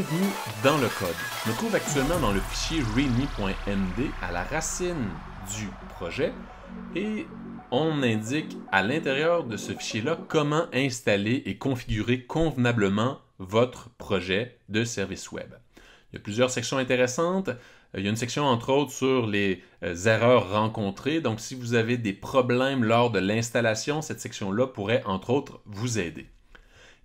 Bienvenue dans le code. Je me trouve actuellement dans le fichier readme.md à la racine du projet et on indique à l'intérieur de ce fichier-là comment installer et configurer convenablement votre projet de service web. Il y a plusieurs sections intéressantes. Il y a une section entre autres sur les euh, erreurs rencontrées. Donc si vous avez des problèmes lors de l'installation, cette section-là pourrait entre autres vous aider.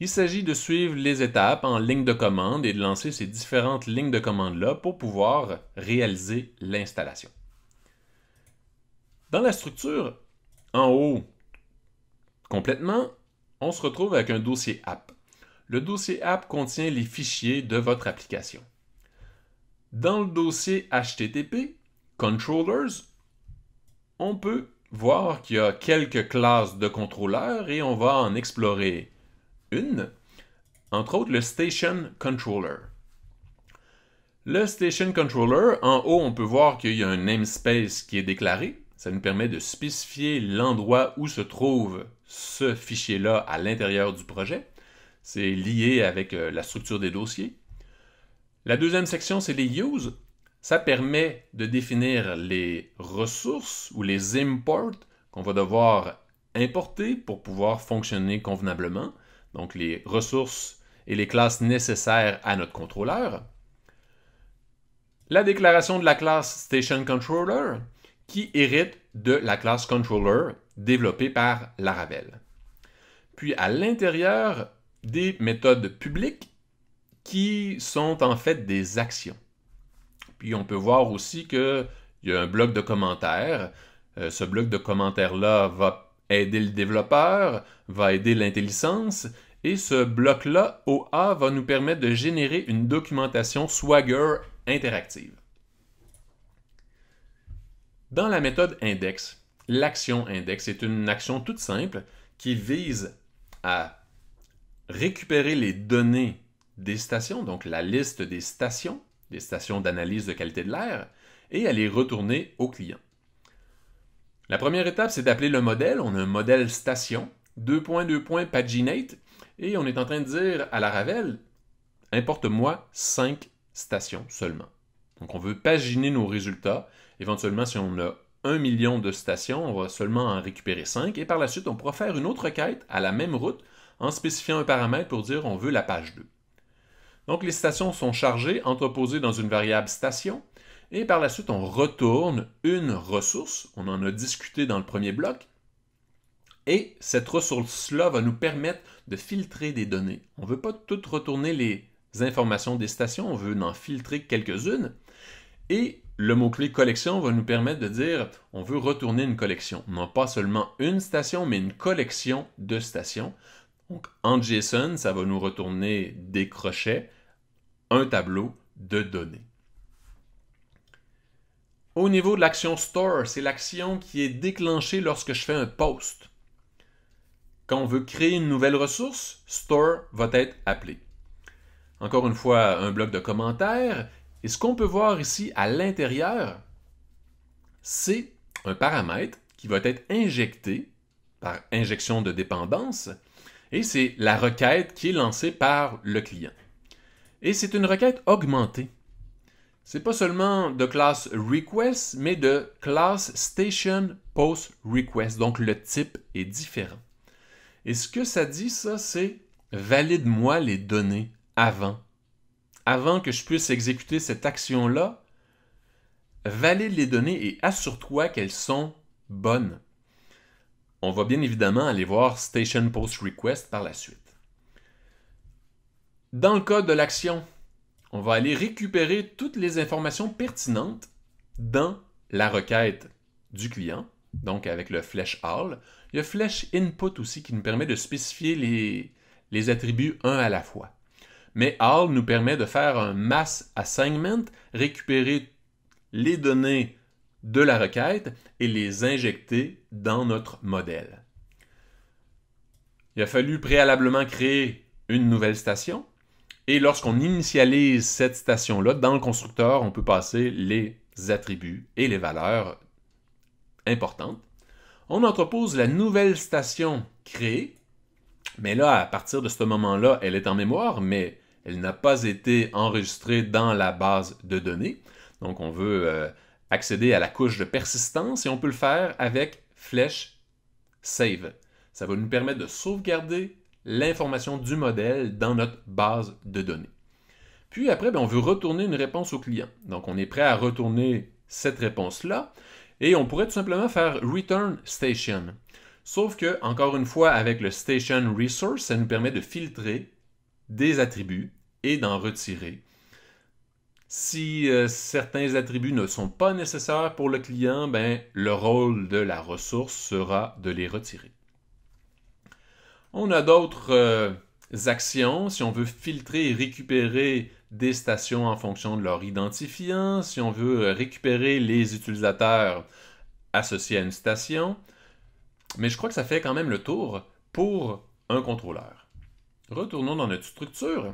Il s'agit de suivre les étapes en ligne de commande et de lancer ces différentes lignes de commande-là pour pouvoir réaliser l'installation. Dans la structure, en haut, complètement, on se retrouve avec un dossier app. Le dossier app contient les fichiers de votre application. Dans le dossier HTTP, Controllers, on peut voir qu'il y a quelques classes de contrôleurs et on va en explorer entre autres le Station Controller. Le Station Controller, en haut, on peut voir qu'il y a un namespace qui est déclaré. Ça nous permet de spécifier l'endroit où se trouve ce fichier-là à l'intérieur du projet. C'est lié avec euh, la structure des dossiers. La deuxième section, c'est les use. Ça permet de définir les ressources ou les imports qu'on va devoir importer pour pouvoir fonctionner convenablement donc les ressources et les classes nécessaires à notre contrôleur. La déclaration de la classe StationController, qui hérite de la classe Controller développée par Laravel. Puis à l'intérieur, des méthodes publiques qui sont en fait des actions. Puis on peut voir aussi qu'il y a un bloc de commentaires. Euh, ce bloc de commentaires-là va aider le développeur, va aider l'intelligence, et ce bloc-là, OA, va nous permettre de générer une documentation Swagger interactive. Dans la méthode index, l'action index est une action toute simple qui vise à récupérer les données des stations, donc la liste des stations, des stations d'analyse de qualité de l'air, et à les retourner au client. La première étape, c'est d'appeler le modèle. On a un modèle station, 2.2.paginate, et on est en train de dire à la Ravel, importe-moi 5 stations seulement. Donc on veut paginer nos résultats. Éventuellement, si on a 1 million de stations, on va seulement en récupérer 5. Et par la suite, on pourra faire une autre quête à la même route en spécifiant un paramètre pour dire on veut la page 2. Donc les stations sont chargées, entreposées dans une variable station. Et par la suite, on retourne une ressource, on en a discuté dans le premier bloc, et cette ressource-là va nous permettre de filtrer des données. On ne veut pas toutes retourner les informations des stations, on veut en filtrer quelques-unes. Et le mot-clé collection va nous permettre de dire on veut retourner une collection. Non pas seulement une station, mais une collection de stations. Donc en JSON, ça va nous retourner des crochets, un tableau de données. Au niveau de l'action store, c'est l'action qui est déclenchée lorsque je fais un post. Quand on veut créer une nouvelle ressource, store va être appelé. Encore une fois, un bloc de commentaires. Et ce qu'on peut voir ici à l'intérieur, c'est un paramètre qui va être injecté par injection de dépendance, et c'est la requête qui est lancée par le client. Et c'est une requête augmentée c'est pas seulement de classe request, mais de classe station post request. Donc le type est différent. Et ce que ça dit, ça, c'est valide-moi les données avant. Avant que je puisse exécuter cette action-là, valide les données et assure-toi qu'elles sont bonnes. On va bien évidemment aller voir station post request par la suite. Dans le cas de l'action on va aller récupérer toutes les informations pertinentes dans la requête du client, donc avec le flèche all. Il y a flèche input aussi qui nous permet de spécifier les, les attributs un à la fois. Mais all nous permet de faire un mass assignment, récupérer les données de la requête et les injecter dans notre modèle. Il a fallu préalablement créer une nouvelle station, et lorsqu'on initialise cette station-là, dans le constructeur, on peut passer les attributs et les valeurs importantes. On entrepose la nouvelle station créée, mais là, à partir de ce moment-là, elle est en mémoire, mais elle n'a pas été enregistrée dans la base de données. Donc, on veut euh, accéder à la couche de persistance et on peut le faire avec flèche Save. Ça va nous permettre de sauvegarder l'information du modèle dans notre base de données. Puis après, ben, on veut retourner une réponse au client. Donc on est prêt à retourner cette réponse-là et on pourrait tout simplement faire return station. Sauf que, encore une fois, avec le station resource, ça nous permet de filtrer des attributs et d'en retirer. Si euh, certains attributs ne sont pas nécessaires pour le client, ben, le rôle de la ressource sera de les retirer. On a d'autres euh, actions. Si on veut filtrer et récupérer des stations en fonction de leur identifiant, si on veut euh, récupérer les utilisateurs associés à une station. Mais je crois que ça fait quand même le tour pour un contrôleur. Retournons dans notre structure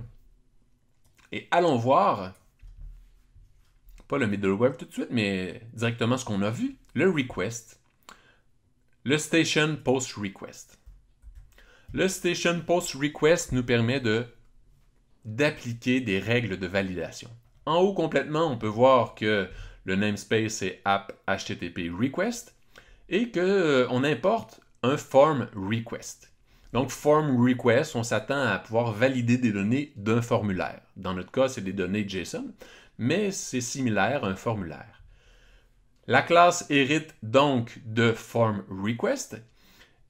et allons voir, pas le middleware tout de suite, mais directement ce qu'on a vu, le request, le station post request. Le Station Post Request nous permet de d'appliquer des règles de validation. En haut complètement, on peut voir que le namespace est app http request et que euh, on importe un form request. Donc form request, on s'attend à pouvoir valider des données d'un formulaire. Dans notre cas, c'est des données JSON, mais c'est similaire à un formulaire. La classe hérite donc de form request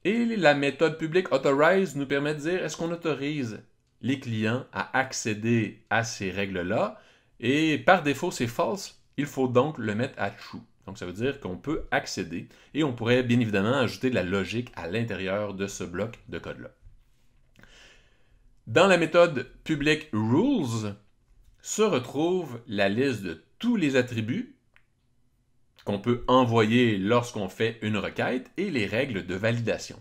et la méthode public Authorize nous permet de dire est-ce qu'on autorise les clients à accéder à ces règles-là. Et par défaut, c'est false. Il faut donc le mettre à true. Donc ça veut dire qu'on peut accéder et on pourrait bien évidemment ajouter de la logique à l'intérieur de ce bloc de code-là. Dans la méthode public rules se retrouve la liste de tous les attributs qu'on peut envoyer lorsqu'on fait une requête et les règles de validation.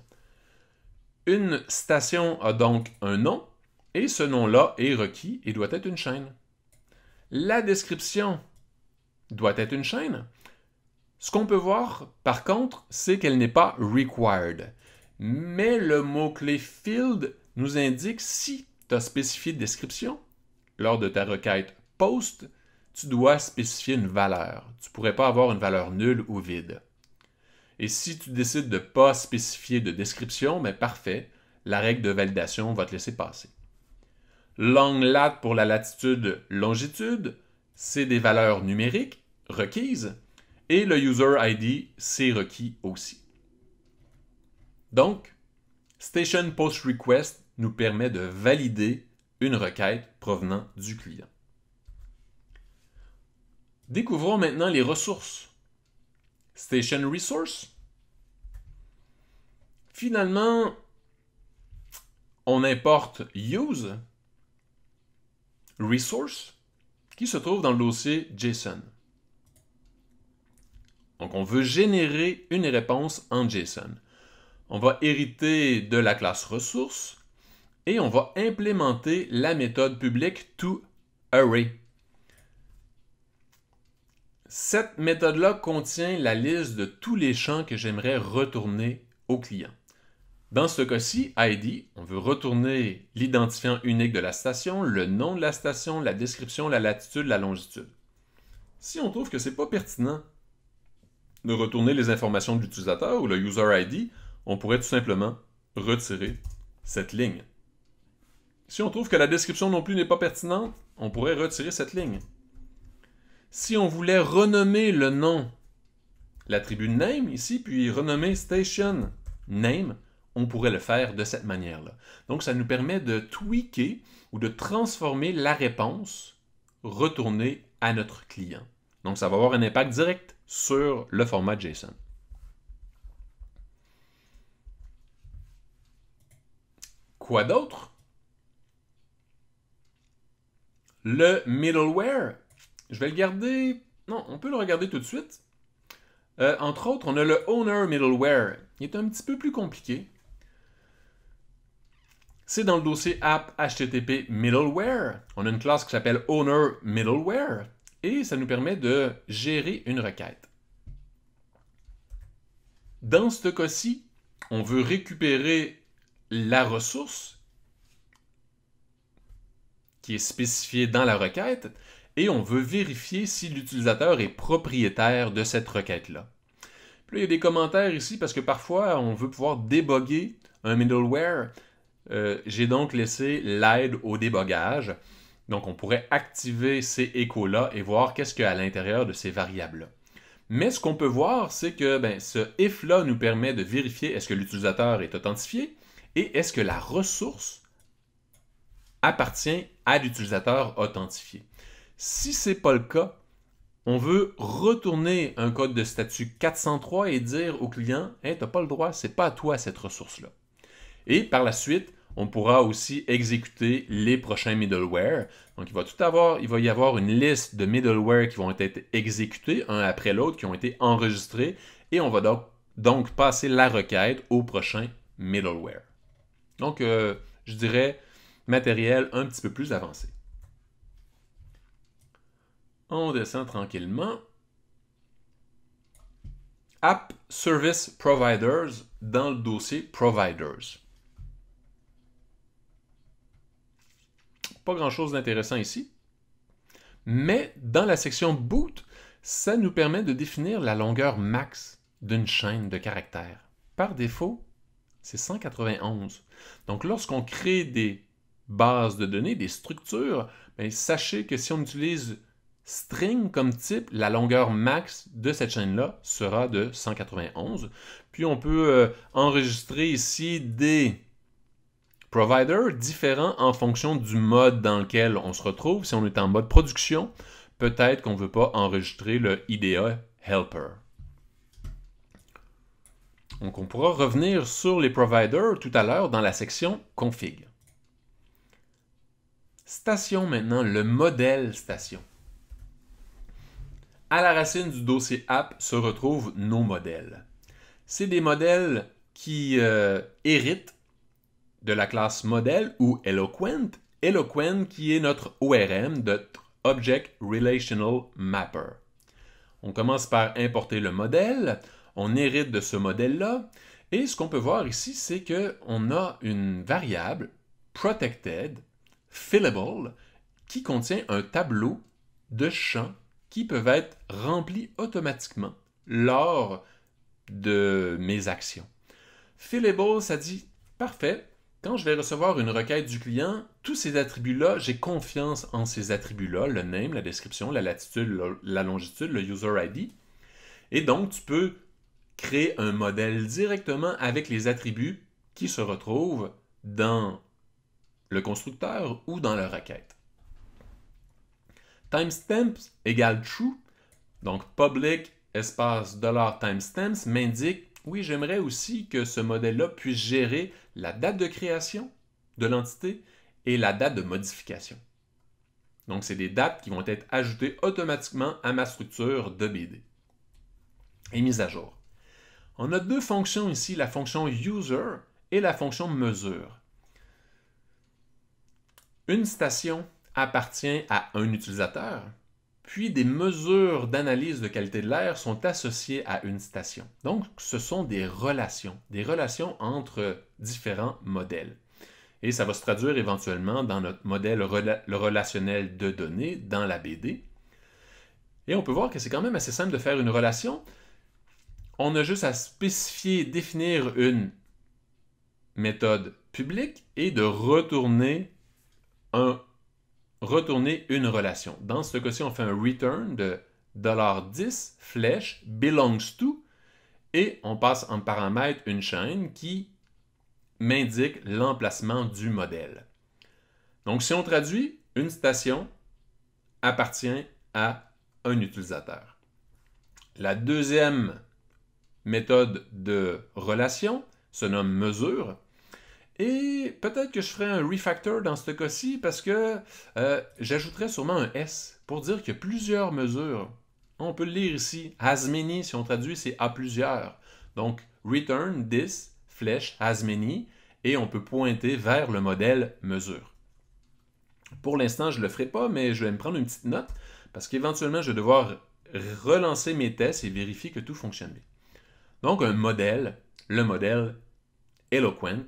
Une station a donc un nom et ce nom-là est requis et doit être une chaîne. La description doit être une chaîne. Ce qu'on peut voir, par contre, c'est qu'elle n'est pas required. Mais le mot-clé field nous indique si tu as spécifié description lors de ta requête post tu dois spécifier une valeur. Tu ne pourrais pas avoir une valeur nulle ou vide. Et si tu décides de ne pas spécifier de description, mais ben parfait, la règle de validation va te laisser passer. Long lat pour la latitude, longitude, c'est des valeurs numériques requises et le user ID, c'est requis aussi. Donc, Station Post Request nous permet de valider une requête provenant du client. Découvrons maintenant les ressources. Station Resource. Finalement, on importe Use Resource qui se trouve dans le dossier JSON. Donc, on veut générer une réponse en JSON. On va hériter de la classe ressources et on va implémenter la méthode publique toArray cette méthode-là contient la liste de tous les champs que j'aimerais retourner au client. Dans ce cas-ci, ID, on veut retourner l'identifiant unique de la station, le nom de la station, la description, la latitude, la longitude. Si on trouve que ce n'est pas pertinent de retourner les informations de l'utilisateur ou le user ID, on pourrait tout simplement retirer cette ligne. Si on trouve que la description non plus n'est pas pertinente, on pourrait retirer cette ligne si on voulait renommer le nom, l'attribut name ici, puis renommer station name, on pourrait le faire de cette manière-là. Donc, ça nous permet de tweaker ou de transformer la réponse retournée à notre client. Donc, ça va avoir un impact direct sur le format JSON. Quoi d'autre? Le middleware je vais le garder. Non, on peut le regarder tout de suite. Euh, entre autres, on a le Owner Middleware. Il est un petit peu plus compliqué. C'est dans le dossier app HTTP Middleware. On a une classe qui s'appelle Owner Middleware et ça nous permet de gérer une requête. Dans ce cas-ci, on veut récupérer la ressource qui est spécifiée dans la requête et on veut vérifier si l'utilisateur est propriétaire de cette requête-là. Puis là, il y a des commentaires ici parce que parfois, on veut pouvoir déboguer un middleware. Euh, j'ai donc laissé l'aide au débogage. Donc, on pourrait activer ces échos-là et voir qu'est-ce qu'il y a à l'intérieur de ces variables-là. Mais ce qu'on peut voir, c'est que ben, ce if-là nous permet de vérifier est-ce que l'utilisateur est authentifié et est-ce que la ressource appartient à l'utilisateur authentifié. Si ce n'est pas le cas, on veut retourner un code de statut 403 et dire au client tu n'as pas le droit, c'est pas à toi cette ressource-là. Et par la suite, on pourra aussi exécuter les prochains middleware. Donc, il va, tout avoir, il va y avoir une liste de middleware qui vont être exécutés un après l'autre, qui ont été enregistrés, et on va donc, passer la requête au prochain middleware. Donc, euh, je dirais matériel un petit peu plus avancé on descend tranquillement. App Service Providers dans le dossier Providers. Pas grand-chose d'intéressant ici. Mais dans la section Boot, ça nous permet de définir la longueur max d'une chaîne de caractères. Par défaut, c'est 191. Donc lorsqu'on crée des bases de données, des structures, ben, sachez que si on utilise String comme type, la longueur max de cette chaîne-là sera de 191. Puis on peut euh, enregistrer ici des providers différents en fonction du mode dans lequel on se retrouve. Si on est en mode production, peut-être qu'on ne veut pas enregistrer le IDEA helper. Donc on pourra revenir sur les providers tout à l'heure dans la section config. Station maintenant, le modèle station. À la racine du dossier app se retrouvent nos modèles. C'est des modèles qui euh, héritent de la classe modèle ou Eloquent, Eloquent qui est notre ORM, notre Object Relational Mapper. On commence par importer le modèle, on hérite de ce modèle-là, et ce qu'on peut voir ici, c'est qu'on a une variable protected, fillable, qui contient un tableau de champs qui peuvent être remplis automatiquement lors de mes actions. Fillable, ça dit parfait. Quand je vais recevoir une requête du client, tous ces attributs-là, j'ai confiance en ces attributs-là, le name, la description, la latitude, la longitude, le user ID. Et donc, tu peux créer un modèle directement avec les attributs qui se retrouvent dans le constructeur ou dans la requête. Timestamps égale true, donc public espace dollar $timestamps m'indique, oui, j'aimerais aussi que ce modèle-là puisse gérer la date de création de l'entité et la date de modification. Donc, c'est des dates qui vont être ajoutées automatiquement à ma structure de BD et mise à jour. On a deux fonctions ici, la fonction user et la fonction mesure. Une station appartient à un utilisateur, puis des mesures d'analyse de qualité de l'air sont associées à une station. Donc, ce sont des relations, des relations entre différents modèles. Et ça va se traduire éventuellement dans notre modèle relationnel de données dans la BD. Et on peut voir que c'est quand même assez simple de faire une relation. On a juste à spécifier, définir une méthode publique et de retourner un retourner une relation. Dans ce cas-ci, on fait un return de $10, flèche, belongs to, et on passe en paramètre une chaîne qui m'indique l'emplacement du modèle. Donc, si on traduit, une station appartient à un utilisateur. La deuxième méthode de relation se nomme mesure. Et peut-être que je ferai un refactor dans ce cas-ci parce que euh, j'ajouterai sûrement un S pour dire que plusieurs mesures. On peut le lire ici. As many, si on traduit, c'est à plusieurs. Donc, return this, flèche, as many, et on peut pointer vers le modèle mesure. Pour l'instant, je ne le ferai pas, mais je vais me prendre une petite note parce qu'éventuellement, je vais devoir relancer mes tests et vérifier que tout fonctionne bien. Donc, un modèle, le modèle Eloquent,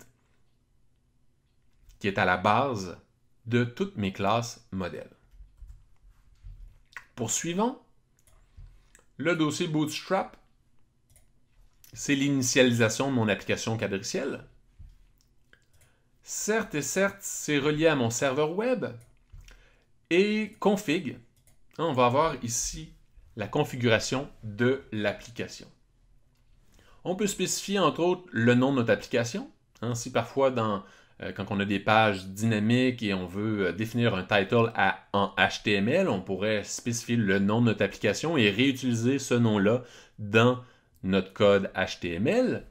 qui est à la base de toutes mes classes modèles. Poursuivons. Le dossier Bootstrap, c'est l'initialisation de mon application quadricielle. Certes et certes, c'est relié à mon serveur web. Et config, hein, on va avoir ici la configuration de l'application. On peut spécifier entre autres le nom de notre application. Hein, si parfois dans euh, quand on a des pages dynamiques et on veut euh, définir un title à, en HTML, on pourrait spécifier le nom de notre application et réutiliser ce nom-là dans notre code HTML.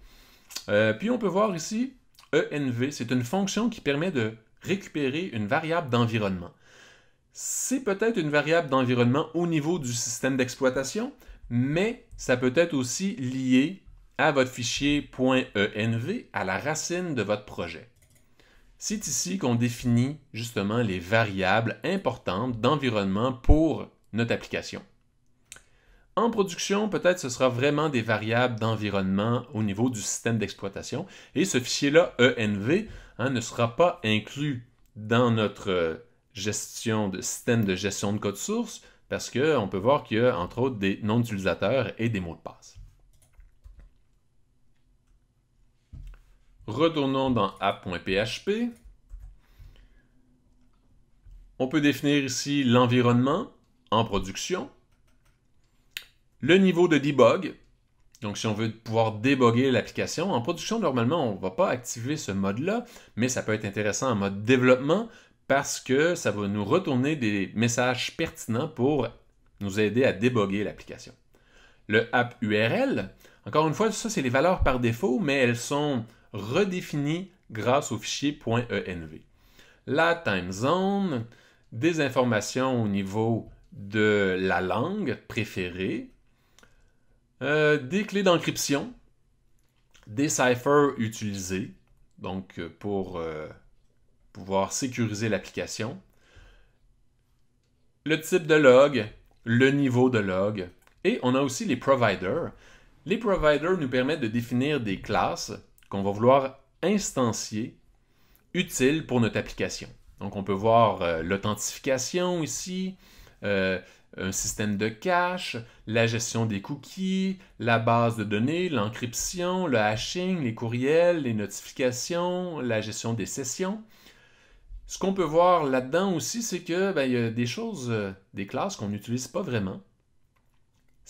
Euh, puis on peut voir ici, env, c'est une fonction qui permet de récupérer une variable d'environnement. C'est peut-être une variable d'environnement au niveau du système d'exploitation, mais ça peut être aussi lié à votre fichier .env, à la racine de votre projet. C'est ici qu'on définit justement les variables importantes d'environnement pour notre application. En production, peut-être ce sera vraiment des variables d'environnement au niveau du système d'exploitation et ce fichier-là, ENV, hein, ne sera pas inclus dans notre gestion de système de gestion de code source parce qu'on peut voir qu'il y a entre autres des noms d'utilisateurs et des mots de passe. Retournons dans app.php. On peut définir ici l'environnement en production, le niveau de debug. Donc, si on veut pouvoir déboguer l'application, en production, normalement, on ne va pas activer ce mode-là, mais ça peut être intéressant en mode développement parce que ça va nous retourner des messages pertinents pour nous aider à déboguer l'application. Le app URL, encore une fois, ça, c'est les valeurs par défaut, mais elles sont redéfinie grâce au fichier .env. La time zone, des informations au niveau de la langue préférée, euh, des clés d'encryption, des ciphers utilisés, donc euh, pour euh, pouvoir sécuriser l'application, le type de log, le niveau de log, et on a aussi les providers. Les providers nous permettent de définir des classes qu'on va vouloir instancier utile pour notre application. Donc, on peut voir euh, l'authentification ici, euh, un système de cache, la gestion des cookies, la base de données, l'encryption, le hashing, les courriels, les notifications, la gestion des sessions. Ce qu'on peut voir là-dedans aussi, c'est que ben, y a des choses, euh, des classes qu'on n'utilise pas vraiment,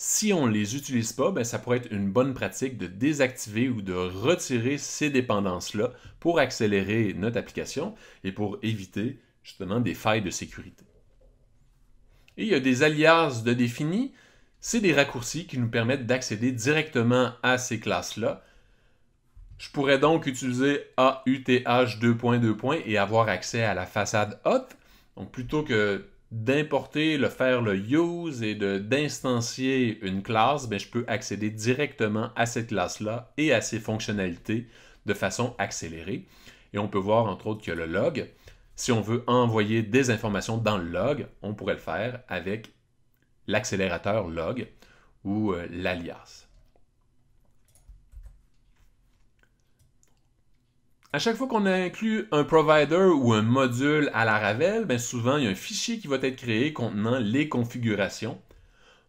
si on ne les utilise pas, ben, ça pourrait être une bonne pratique de désactiver ou de retirer ces dépendances-là pour accélérer notre application et pour éviter justement des failles de sécurité. Et il y a des alias de définis, c'est des raccourcis qui nous permettent d'accéder directement à ces classes-là. Je pourrais donc utiliser AUTH 2.2. et avoir accès à la façade hot. Donc plutôt que d'importer, le faire le use et d'instancier une classe, ben, je peux accéder directement à cette classe-là et à ses fonctionnalités de façon accélérée. Et on peut voir entre autres que le log, si on veut envoyer des informations dans le log, on pourrait le faire avec l'accélérateur log ou euh, l'alias. À chaque fois qu'on inclut un provider ou un module à la Ravel, ben souvent il y a un fichier qui va être créé contenant les configurations.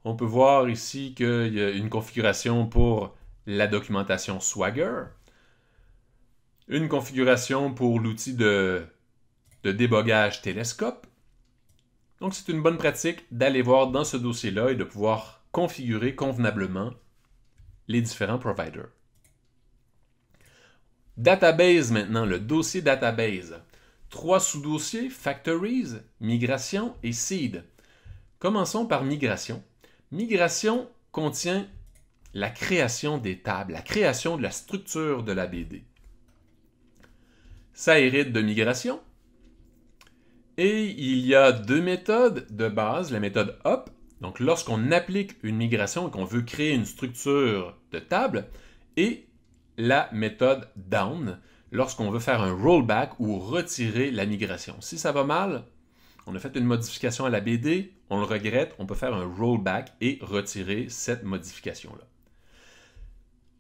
On peut voir ici qu'il y a une configuration pour la documentation Swagger, une configuration pour l'outil de, de débogage télescope. Donc c'est une bonne pratique d'aller voir dans ce dossier-là et de pouvoir configurer convenablement les différents providers. Database maintenant, le dossier database. Trois sous-dossiers, Factories, Migration et Seed. Commençons par Migration. Migration contient la création des tables, la création de la structure de la BD. Ça hérite de migration. Et il y a deux méthodes de base, la méthode up Donc lorsqu'on applique une migration et qu'on veut créer une structure de table, et la méthode down lorsqu'on veut faire un rollback ou retirer la migration. Si ça va mal, on a fait une modification à la BD, on le regrette, on peut faire un rollback et retirer cette modification-là.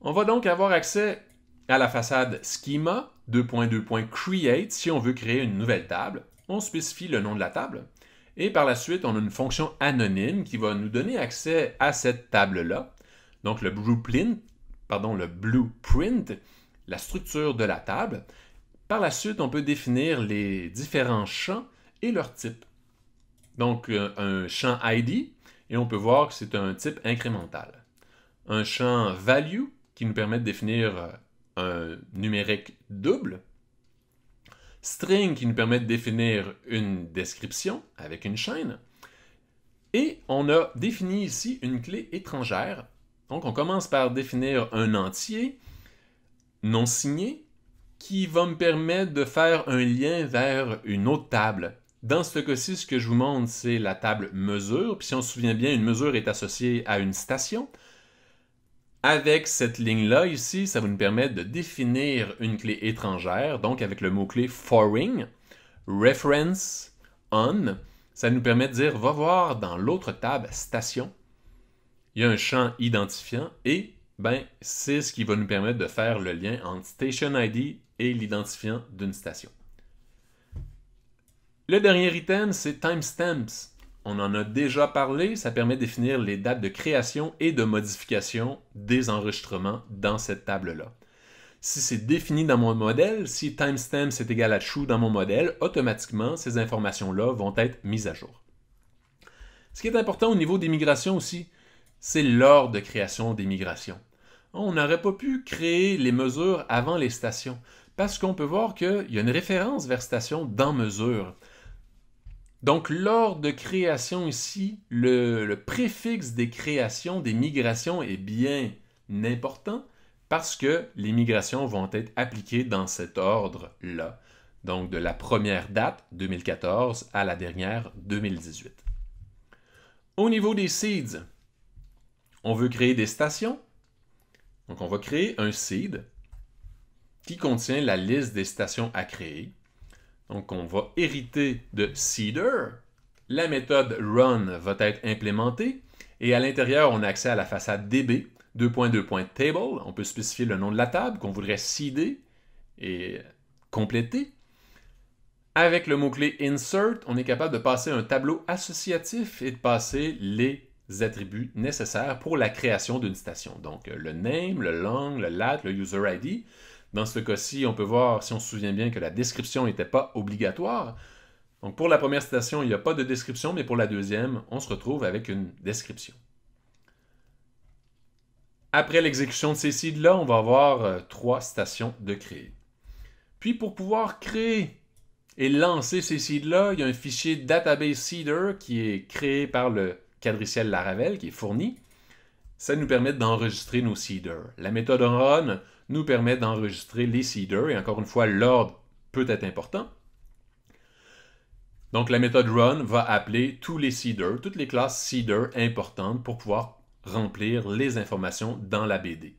On va donc avoir accès à la façade schema 2.2.create si on veut créer une nouvelle table. On spécifie le nom de la table et par la suite, on a une fonction anonyme qui va nous donner accès à cette table-là. Donc le blueprint pardon, le blueprint, la structure de la table. Par la suite, on peut définir les différents champs et leur type. Donc, euh, un champ ID, et on peut voir que c'est un type incrémental. Un champ value, qui nous permet de définir euh, un numérique double. String, qui nous permet de définir une description avec une chaîne. Et on a défini ici une clé étrangère donc, on commence par définir un entier non signé qui va me permettre de faire un lien vers une autre table. Dans ce cas-ci, ce que je vous montre, c'est la table mesure. Puis si on se souvient bien, une mesure est associée à une station. Avec cette ligne-là ici, ça va nous permettre de définir une clé étrangère, donc avec le mot-clé foreign, reference, on. Ça nous permet de dire va voir dans l'autre table station il y a un champ identifiant et ben, c'est ce qui va nous permettre de faire le lien entre Station ID et l'identifiant d'une station. Le dernier item, c'est timestamps. On en a déjà parlé, ça permet de définir les dates de création et de modification des enregistrements dans cette table-là. Si c'est défini dans mon modèle, si Timestamps est égal à true dans mon modèle, automatiquement, ces informations-là vont être mises à jour. Ce qui est important au niveau des migrations aussi, c'est l'ordre de création des migrations. On n'aurait pas pu créer les mesures avant les stations, parce qu'on peut voir qu'il y a une référence vers station dans mesure. Donc l'ordre de création ici, le, le, préfixe des créations, des migrations est bien important parce que les migrations vont être appliquées dans cet ordre-là. Donc de la première date, 2014, à la dernière, 2018. Au niveau des seeds, on veut créer des stations. Donc, on va créer un seed qui contient la liste des stations à créer. Donc, on va hériter de seeder. La méthode run va être implémentée. Et à l'intérieur, on a accès à la façade DB, 2.2.table. On peut spécifier le nom de la table qu'on voudrait seeder et compléter. Avec le mot-clé insert, on est capable de passer un tableau associatif et de passer les attributs nécessaires pour la création d'une station. Donc euh, le name, le long, le lat, le user ID. Dans ce cas-ci, on peut voir, si on se souvient bien, que la description n'était pas obligatoire. Donc pour la première station, il n'y a pas de description, mais pour la deuxième, on se retrouve avec une description. Après l'exécution de ces seeds-là, on va avoir euh, trois stations de créer. Puis pour pouvoir créer et lancer ces seeds-là, il y a un fichier database seeder qui est créé par le quadriciel Laravel qui est fourni, ça nous permet d'enregistrer nos seeders. La méthode run nous permet d'enregistrer les seeders et encore une fois, l'ordre peut être important. Donc la méthode run va appeler tous les seeders, toutes les classes seeders importantes pour pouvoir remplir les informations dans la BD.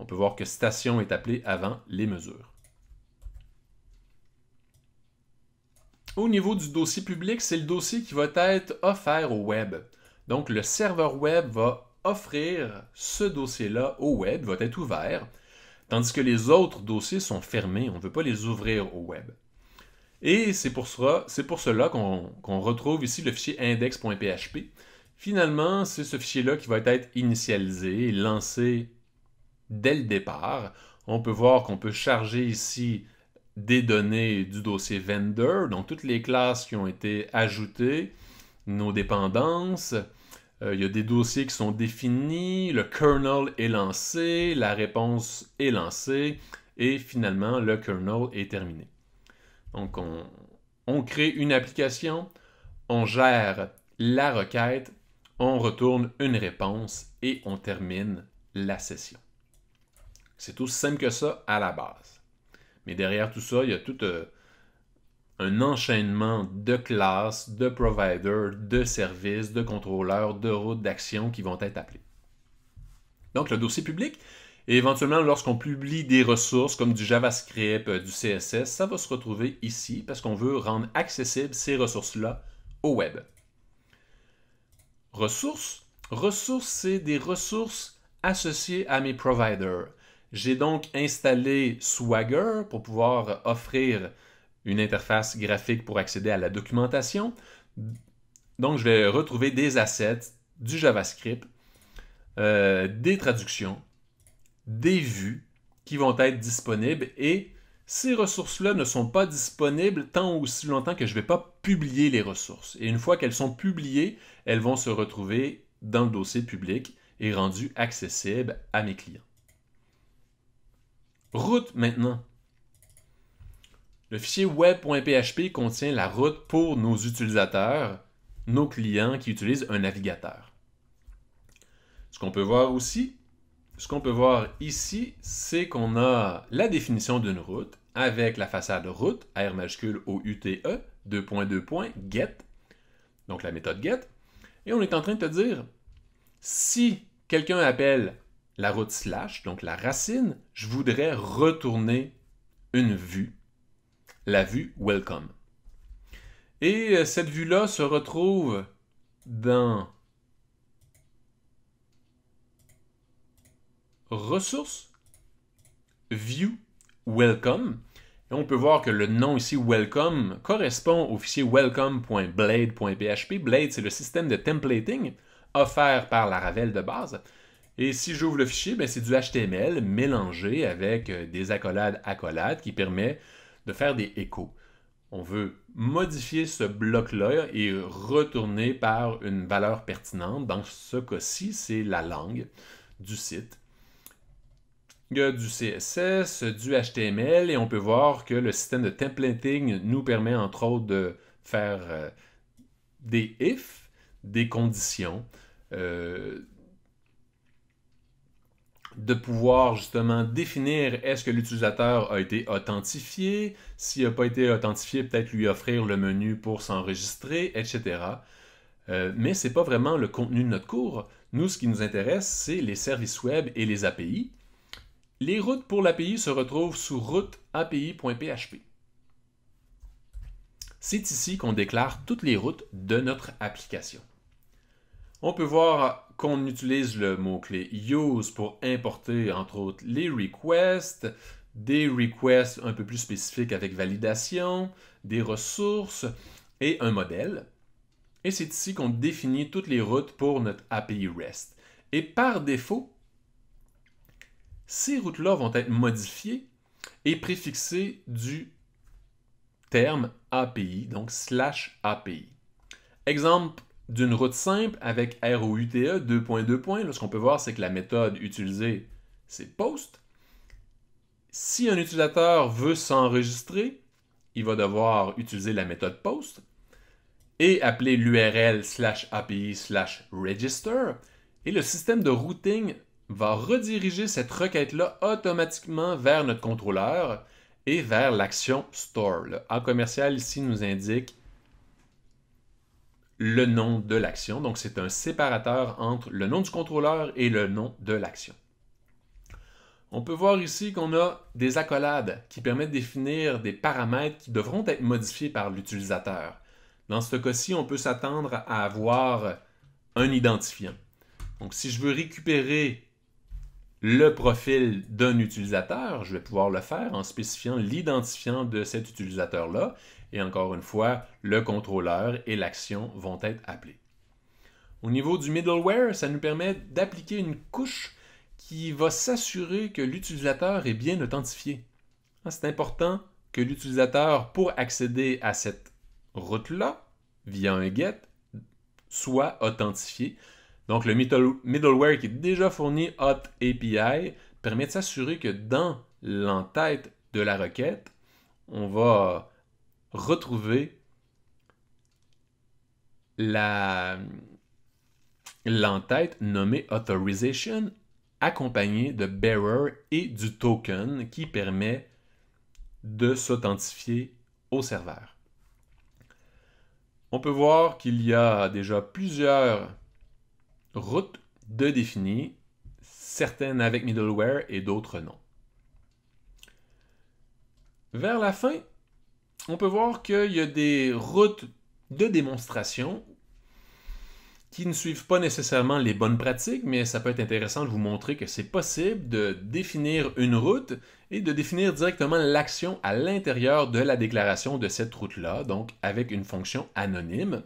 On peut voir que station est appelée avant les mesures. Au niveau du dossier public, c'est le dossier qui va être offert au web. Donc, le serveur web va offrir ce dossier-là au web, va être ouvert, tandis que les autres dossiers sont fermés, on ne veut pas les ouvrir au web. Et c'est pour, cela qu'on retrouve ici le fichier index.php. Finalement, c'est ce fichier-là qui va être initialisé, lancé dès le départ. On peut voir qu'on peut charger ici des données du dossier vendor, donc toutes les classes qui ont été ajoutées, nos dépendances. Il euh, y a des dossiers qui sont définis, le kernel est lancé, la réponse est lancée, et finalement, le kernel est terminé. Donc, on, crée une application, on gère la requête, on retourne une réponse et on termine la session. C'est aussi simple que ça à la base. Mais derrière tout ça, il y a toute euh, un enchaînement de classes, de providers, de services, de contrôleurs, de routes d'action qui vont être appelés. Donc le dossier public, éventuellement, lorsqu'on publie des ressources comme du JavaScript, euh, du CSS, ça va se retrouver ici parce qu'on veut rendre accessibles ces ressources-là au web. Ressources. Ressources, c'est des ressources associées à mes providers. J'ai donc installé Swagger pour pouvoir offrir une interface graphique pour accéder à la documentation. Donc, je vais retrouver des assets, du JavaScript, euh, des traductions, des vues qui vont être disponibles et ces ressources-là ne sont pas disponibles tant ou aussi longtemps que je ne vais pas publier les ressources. Et une fois qu'elles sont publiées, elles vont se retrouver dans le dossier public et rendues accessibles à mes clients. Route maintenant. Le fichier web.php contient la route pour nos utilisateurs, nos clients qui utilisent un navigateur. Ce qu'on peut voir aussi, ce qu'on peut voir ici, c'est qu'on a la définition d'une route avec la façade route, R majuscule O U T E, points, get, donc la méthode get. Et on est en train de te dire, si quelqu'un appelle la route slash, donc la racine, je voudrais retourner une vue la vue Welcome. Et euh, cette vue-là se retrouve dans Ressources, View, Welcome. Et on peut voir que le nom ici, Welcome, correspond au fichier welcome.blade.php. Blade, c'est le système de templating offert par la Ravel de base. Et si j'ouvre le fichier, ben, c'est du HTML mélangé avec euh, des accolades accolades qui permet de faire des échos. On veut modifier ce bloc-là et retourner par une valeur pertinente. Dans ce cas-ci, c'est la langue du site. Il y a du CSS, du HTML, et on peut voir que le système de templating nous permet entre autres de faire euh, des ifs, des conditions, euh, de pouvoir justement définir est-ce que l'utilisateur a été authentifié, s'il n'a pas été authentifié, peut-être lui offrir le menu pour s'enregistrer, etc. Euh, mais ce n'est pas vraiment le contenu de notre cours. Nous, ce qui nous intéresse, c'est les services web et les API. Les routes pour l'API se retrouvent sous route-api.php. C'est ici qu'on déclare toutes les routes de notre application. On peut voir qu'on utilise le mot-clé use pour importer, entre autres, les requests, des requests un peu plus spécifiques avec validation, des ressources et un modèle. Et c'est ici qu'on définit toutes les routes pour notre API REST. Et par défaut, ces routes-là vont être modifiées et préfixées du terme API, donc slash API. Exemple d'une route simple avec ROUTE 2.2 points, là, ce qu'on peut voir, c'est que la méthode utilisée, c'est POST. Si un utilisateur veut s'enregistrer, il va devoir utiliser la méthode POST et appeler l'URL slash API slash register. Et le système de routing va rediriger cette requête-là automatiquement vers notre contrôleur et vers l'action store. Le commercial ici nous indique le nom de l'action. Donc, c'est un séparateur entre le nom du contrôleur et le nom de l'action. On peut voir ici qu'on a des accolades qui permettent de définir des paramètres qui devront être modifiés par l'utilisateur. Dans ce cas-ci, on peut s'attendre à avoir un identifiant. Donc, si je veux récupérer le profil d'un utilisateur, je vais pouvoir le faire en spécifiant l'identifiant de cet utilisateur-là et encore une fois, le contrôleur et l'action vont être appelés. Au niveau du middleware, ça nous permet d'appliquer une couche qui va s'assurer que l'utilisateur est bien authentifié. Ah, c'est important que l'utilisateur, pour accéder à cette route-là, via un GET, soit authentifié. Donc le middleware qui est déjà fourni Hot API permet de s'assurer que dans l'entête de la requête, on va retrouver la l'entête nommée Authorization accompagnée de Bearer et du token qui permet de s'authentifier au serveur. On peut voir qu'il y a déjà plusieurs routes de définies, certaines avec middleware et d'autres non. Vers la fin, on peut voir qu'il y a des routes de démonstration qui ne suivent pas nécessairement les bonnes pratiques, mais ça peut être intéressant de vous montrer que c'est possible de définir une route et de définir directement l'action à l'intérieur de la déclaration de cette route-là, donc avec une fonction anonyme.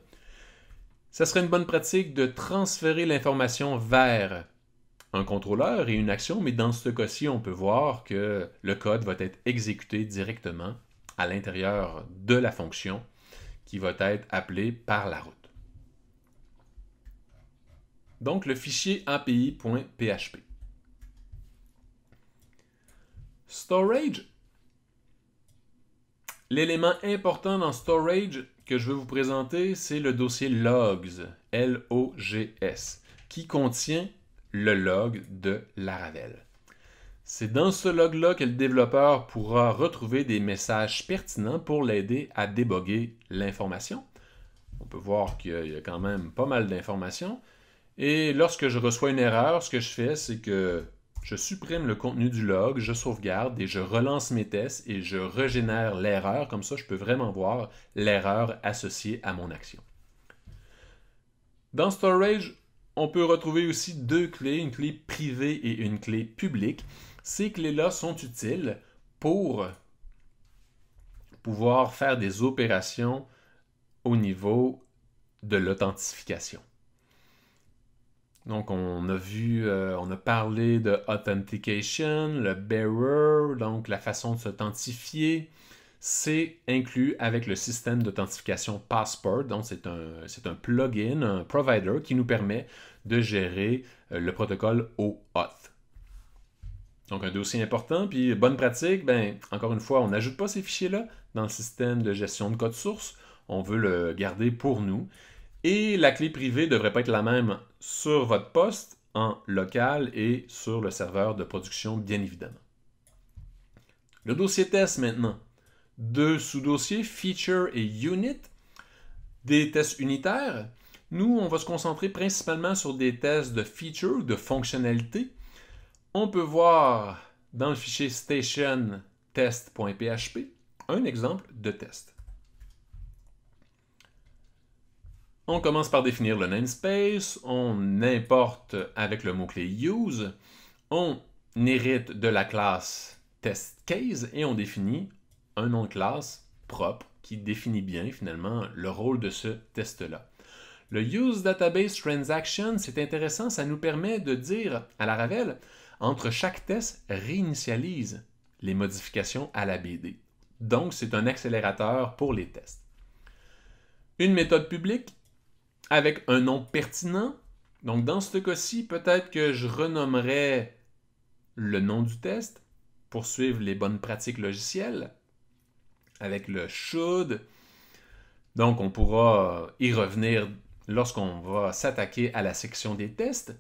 Ça serait une bonne pratique de transférer l'information vers un contrôleur et une action, mais dans ce cas-ci, on peut voir que le code va être exécuté directement à l'intérieur de la fonction qui va être appelée par la route. Donc le fichier api.php. Storage. L'élément important dans storage que je veux vous présenter, c'est le dossier logs, L-O-G-S, qui contient le log de Laravel. C'est dans ce log-là que le développeur pourra retrouver des messages pertinents pour l'aider à déboguer l'information. On peut voir qu'il y a quand même pas mal d'informations. Et lorsque je reçois une erreur, ce que je fais, c'est que je supprime le contenu du log, je sauvegarde et je relance mes tests et je régénère l'erreur. Comme ça, je peux vraiment voir l'erreur associée à mon action. Dans Storage, on peut retrouver aussi deux clés, une clé privée et une clé publique. Ces clés-là sont utiles pour pouvoir faire des opérations au niveau de l'authentification. Donc, on a vu, euh, on a parlé de authentication, le bearer, donc la façon de s'authentifier. C'est inclus avec le système d'authentification Passport. Donc, c'est un, un, plugin, un provider qui nous permet de gérer euh, le protocole OAuth. Donc un dossier important, puis bonne pratique, ben, encore une fois, on n'ajoute pas ces fichiers-là dans le système de gestion de code source, on veut le garder pour nous. Et la clé privée ne devrait pas être la même sur votre poste, en local et sur le serveur de production, bien évidemment. Le dossier test maintenant. Deux sous-dossiers, feature et unit. Des tests unitaires. Nous, on va se concentrer principalement sur des tests de feature, de fonctionnalité, on peut voir dans le fichier station test.php un exemple de test. On commence par définir le namespace, on importe avec le mot-clé use, on hérite de la classe testCase et on définit un nom de classe propre qui définit bien finalement le rôle de ce test-là. Le use database c'est intéressant, ça nous permet de dire à la Ravel, entre chaque test réinitialise les modifications à la BD. Donc, c'est un accélérateur pour les tests. Une méthode publique avec un nom pertinent. Donc, dans ce cas-ci, peut-être que je renommerai le nom du test, pour suivre les bonnes pratiques logicielles avec le should. Donc, on pourra y revenir lorsqu'on va s'attaquer à la section des tests.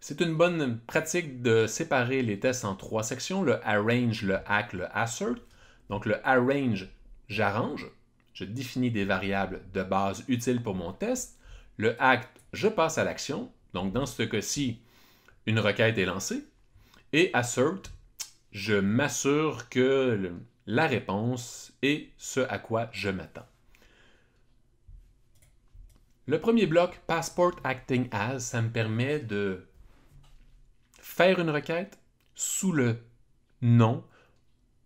C'est une bonne pratique de séparer les tests en trois sections, le arrange, le hack, le assert. Donc le arrange, j'arrange, je définis des variables de base utiles pour mon test. Le hack, je passe à l'action. Donc dans ce cas-ci, une requête est lancée. Et assert, je m'assure que la réponse est ce à quoi je m'attends. Le premier bloc, Passport Acting As, ça me permet de faire une requête sous le nom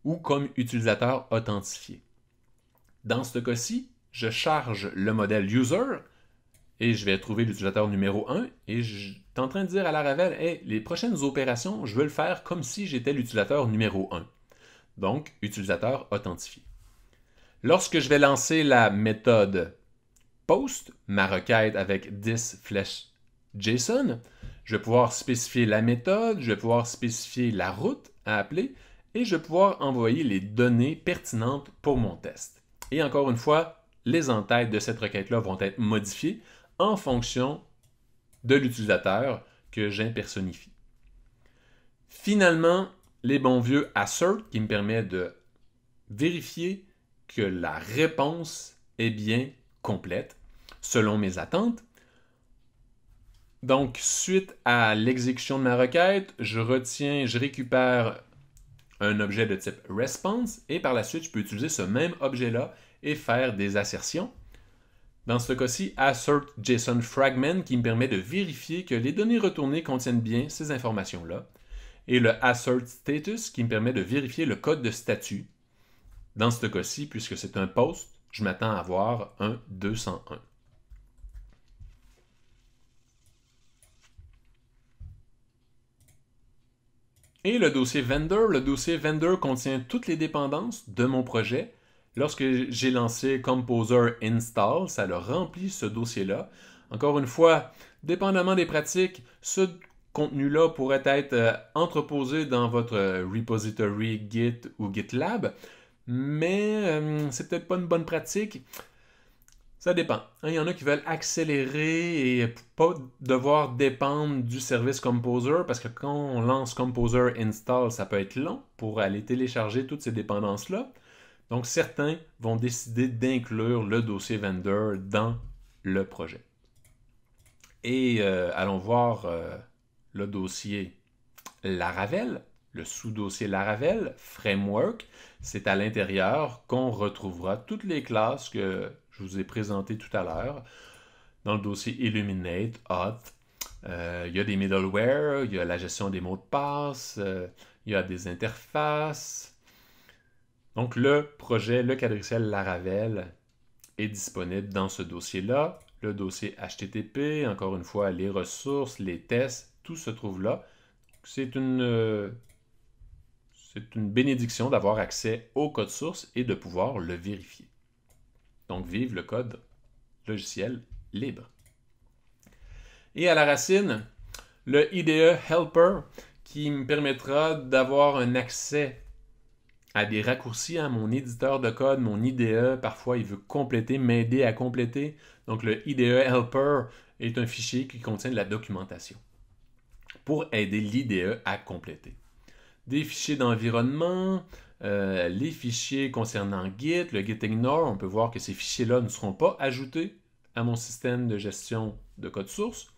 ou comme utilisateur authentifié. Dans ce cas-ci, je charge le modèle user et je vais trouver l'utilisateur numéro 1 et je suis en train de dire à Laravel, hey, les prochaines opérations, je veux le faire comme si j'étais l'utilisateur numéro 1. Donc, utilisateur authentifié. Lorsque je vais lancer la méthode post, ma requête avec 10 flèches JSON, je vais pouvoir spécifier la méthode, je vais pouvoir spécifier la route à appeler et je vais pouvoir envoyer les données pertinentes pour mon test. Et encore une fois, les entêtes de cette requête-là vont être modifiées en fonction de l'utilisateur que j'impersonifie. Finalement, les bons vieux assert qui me permet de vérifier que la réponse est bien complète selon mes attentes donc, suite à l'exécution de ma requête, je retiens, je récupère un objet de type response et par la suite, je peux utiliser ce même objet-là et faire des assertions. Dans ce cas-ci, assert JSON fragment qui me permet de vérifier que les données retournées contiennent bien ces informations-là. Et le assert status qui me permet de vérifier le code de statut. Dans ce cas-ci, puisque c'est un post, je m'attends à avoir un 201. Et le dossier vendor, le dossier vendor contient toutes les dépendances de mon projet. Lorsque j'ai lancé Composer Install, ça le remplit ce dossier-là. Encore une fois, dépendamment des pratiques, ce contenu-là pourrait être euh, entreposé dans votre euh, repository Git ou GitLab, mais euh, c'est peut-être pas une bonne pratique. Ça dépend. Hein. Il y en a qui veulent accélérer et pas devoir dépendre du service Composer parce que quand on lance Composer Install, ça peut être long pour aller télécharger toutes ces dépendances-là. Donc certains vont décider d'inclure le dossier vendor dans le projet. Et euh, allons voir euh, le dossier Laravel, le sous-dossier Laravel, Framework. C'est à l'intérieur qu'on retrouvera toutes les classes que vous ai présenté tout à l'heure. Dans le dossier Illuminate, Auth, il y a des middleware, il y a la gestion des mots de passe, euh, il y a des interfaces. Donc le projet, le quadriciel Laravel est disponible dans ce dossier-là. Le dossier HTTP, encore une fois, les ressources, les tests, tout se trouve là. C'est une euh, bénédiction d'avoir accès au code source et de pouvoir le vérifier. Donc vive le code logiciel libre. Et à la racine, le IDE Helper qui me permettra d'avoir un accès à des raccourcis à hein. mon éditeur de code, mon IDE. Parfois, il veut compléter, m'aider à compléter. Donc, le IDE Helper est un fichier qui contient de la documentation pour aider l'IDE à compléter. Des fichiers d'environnement, euh, les fichiers concernant Git, le gitignore, on peut voir que ces fichiers-là ne seront pas ajoutés à mon système de gestion de code source.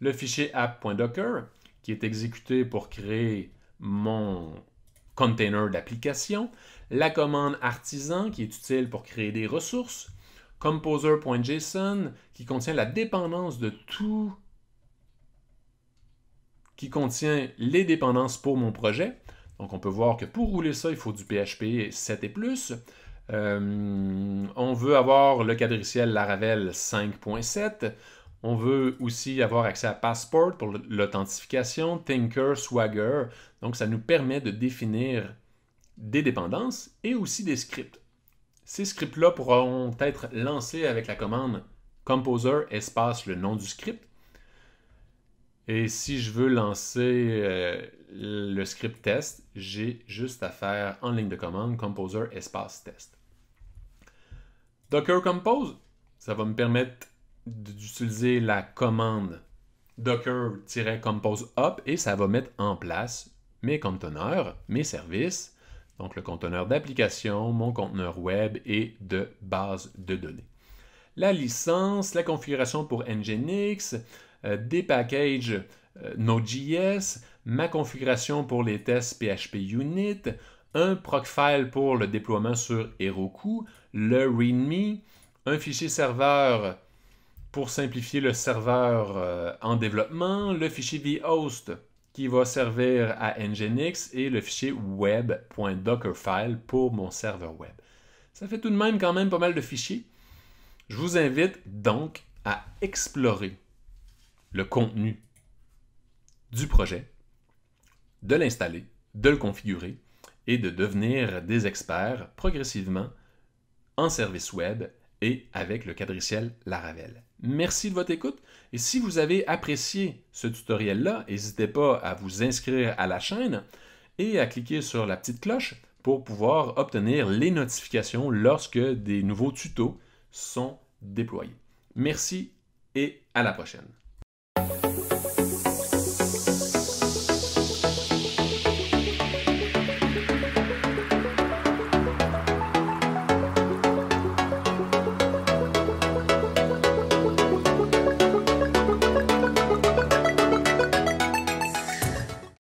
Le fichier app.docker, qui est exécuté pour créer mon container d'application. La commande artisan, qui est utile pour créer des ressources. Composer.json, qui contient la dépendance de tout qui contient les dépendances pour mon projet. Donc, on peut voir que pour rouler ça, il faut du PHP 7 et plus. Euh, on veut avoir le quadriciel Laravel 5.7. On veut aussi avoir accès à Passport pour l'authentification, Tinker, Swagger. Donc, ça nous permet de définir des dépendances et aussi des scripts. Ces scripts-là pourront être lancés avec la commande Composer espace le nom du script et si je veux lancer euh, le script test, j'ai juste à faire en ligne de commande Composer espace test. Docker Compose, ça va me permettre d'utiliser la commande docker-compose up et ça va mettre en place mes conteneurs, mes services, donc le conteneur d'application, mon conteneur web et de base de données. La licence, la configuration pour Nginx, euh, des packages euh, Node.js, ma configuration pour les tests PHP Unit, un file pour le déploiement sur Heroku, le README, un fichier serveur pour simplifier le serveur euh, en développement, le fichier vhost qui va servir à Nginx et le fichier web.dockerfile pour mon serveur web. Ça fait tout de même quand même pas mal de fichiers. Je vous invite donc à explorer le contenu du projet, de l'installer, de le configurer et de devenir des experts progressivement en service web et avec le quadriciel Laravel. Merci de votre écoute et si vous avez apprécié ce tutoriel-là, n'hésitez pas à vous inscrire à la chaîne et à cliquer sur la petite cloche pour pouvoir obtenir les notifications lorsque des nouveaux tutos sont déployés. Merci et à la prochaine. Música